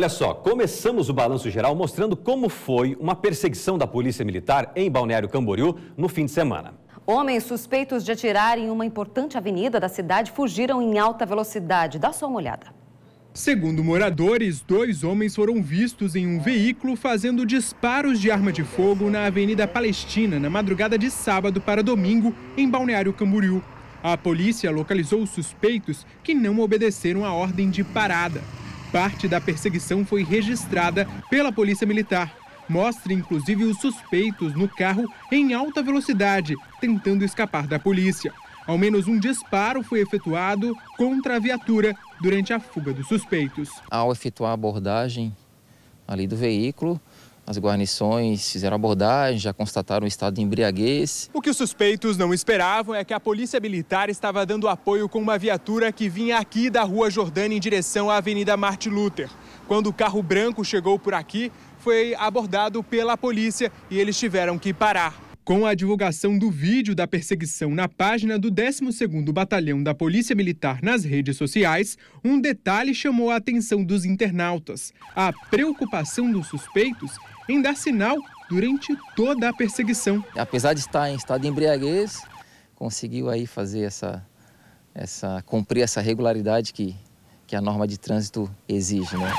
Olha só, começamos o balanço geral mostrando como foi uma perseguição da Polícia Militar em Balneário Camboriú no fim de semana. Homens suspeitos de atirar em uma importante avenida da cidade fugiram em alta velocidade. Dá só uma olhada. Segundo moradores, dois homens foram vistos em um veículo fazendo disparos de arma de fogo na Avenida Palestina na madrugada de sábado para domingo em Balneário Camboriú. A polícia localizou os suspeitos que não obedeceram a ordem de parada. Parte da perseguição foi registrada pela Polícia Militar. Mostra inclusive os suspeitos no carro em alta velocidade, tentando escapar da polícia. Ao menos um disparo foi efetuado contra a viatura durante a fuga dos suspeitos. Ao efetuar a abordagem ali do veículo, as guarnições fizeram abordagem, já constataram o estado de embriaguez. O que os suspeitos não esperavam é que a polícia militar estava dando apoio com uma viatura que vinha aqui da Rua Jordânia em direção à Avenida Martin Luther. Quando o carro branco chegou por aqui, foi abordado pela polícia e eles tiveram que parar. Com a divulgação do vídeo da perseguição na página do 12º Batalhão da Polícia Militar nas redes sociais, um detalhe chamou a atenção dos internautas: a preocupação dos suspeitos em dar sinal durante toda a perseguição. Apesar de estar em estado de embriaguez, conseguiu aí fazer essa essa cumprir essa regularidade que que a norma de trânsito exige, né?